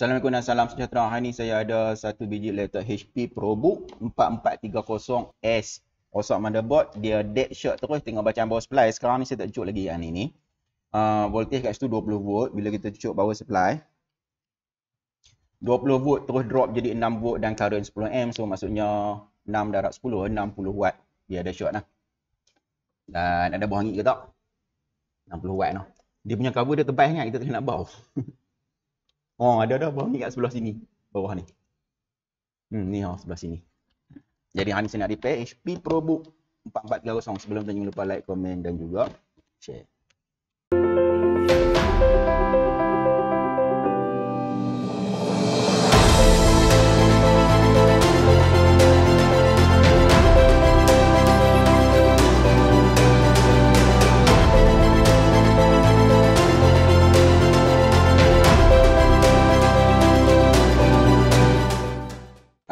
Assalamualaikum dan salam sejahtera. Hari ni saya ada satu biji laptop HP ProBook 4430S. Osok motherboard, dia dead shot terus tengok bacaan power supply. Sekarang ni saya tak cucuk lagi yang ni. ni. Uh, voltage kat situ 20 volt. Bila kita cucuk power supply, 20 volt terus drop jadi 6 volt dan current 10 amp. So maksudnya 6 darab 10, 60 watt dia ada shot lah. Dan ada buah hangit ke tak? 60 watt lah. Dia punya cover dia tebal kan? Kita tak nak bau. Oh, ada dah bawah ni kat sebelah sini. Bawah ni. Hmm, ni ha sebelah sini. Jadi hari ni saya nak repair HP ProBook 4400 sebelum tanya lupa like, komen dan juga share.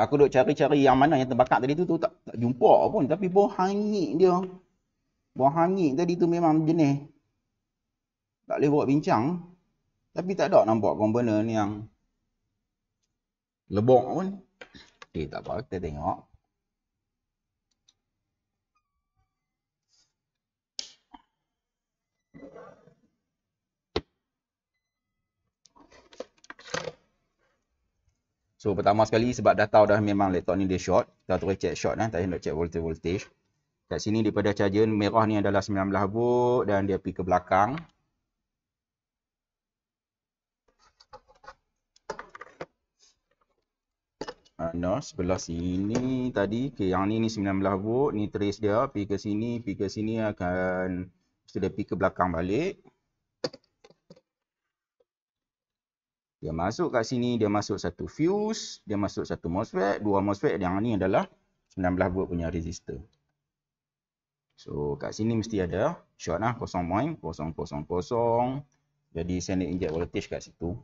Aku duk cari-cari yang mana yang terbakar tadi tu, tu tak, tak jumpa pun. Tapi buah hangit dia. Buah hangit tadi tu memang jenis. Tak boleh buat bincang. Tapi tak ada nampak komponen yang lebok pun. Okay, eh, tak apa. Kita tengok. So pertama sekali sebab dah tahu dah memang laptop ni dia short. Kita boleh check short eh. Tak nak check voltage voltage. Kat sini daripada charger merah ni adalah 19 volt dan dia pergi ke belakang. Uh, no, sebelah sini tadi. Okay, yang ni ni 19 volt. Ni trace dia. Pergi ke sini. Pergi ke sini akan... sudah dia pergi ke belakang balik. Dia masuk kat sini, dia masuk satu fuse, dia masuk satu MOSFET, dua MOSFET yang ni adalah 19 volt punya resistor. So kat sini mesti ada short lah, 0.000. Jadi saya nak inject voltage kat situ.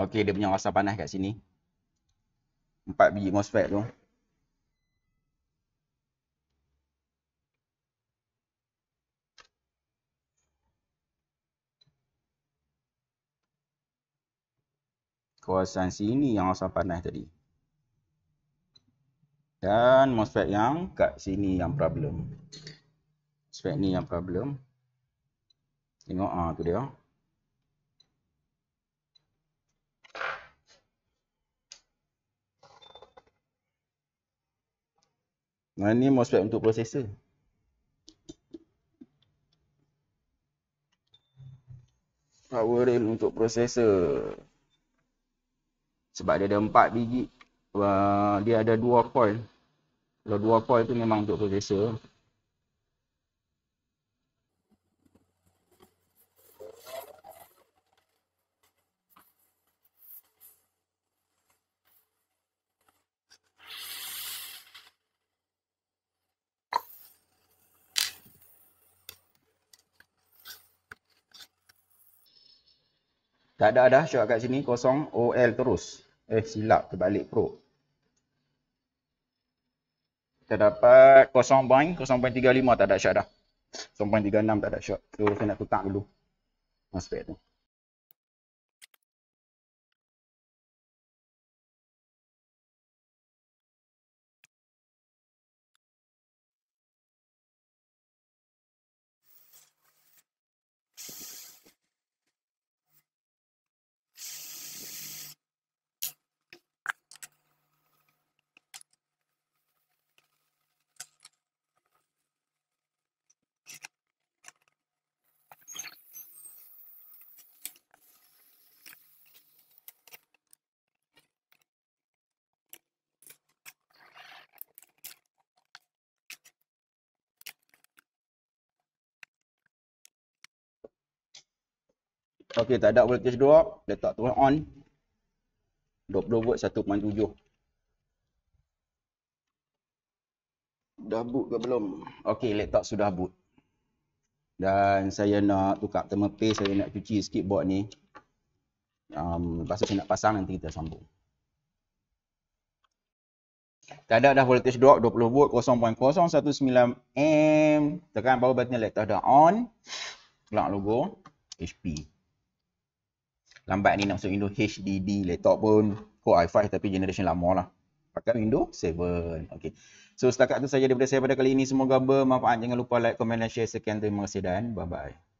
Okey, dia punya rasa panas kat sini. Empat biji MOSFET tu. Kawasan sini yang rasa panas tadi. Dan MOSFET yang kat sini yang problem. MOSFET ni yang problem. Tengok ah tu dia. Nah, ini MOSFET untuk prosesor. Power rail untuk prosesor. Sebab dia ada empat biji. Uh, dia ada dua coil. Kalau dua coil tu memang untuk prosesor. Tak ada dah syarat kat sini. Kosong. OL terus. Eh silap. Terbalik pro. Kita dapat 0.0.35 tak ada syarat dah. 0.36 tak ada syarat. Terus saya nak tutup dulu. Aspek tu. Okey, tak ada voltage drop, letak turun on. 20 volt 1.7. Dah boot ke belum? Okey, letak sudah boot. Dan saya nak tukar thermal paste, saya nak cuci sikit board ni. Um, lepas tu saya nak pasang nanti kita sambung. Tak ada dah voltage drop 20 volt 0.019 amp. Tekan power button letak dah on. Lock logo HP lambat ni nak masuk Windows HDD laptop pun Core i5 tapi generation lama lah pakai Windows 7 okay. so setakat tu saja daripada saya pada kali ini semoga bermanfaat jangan lupa like, komen dan share sekian terima kasih dan bye bye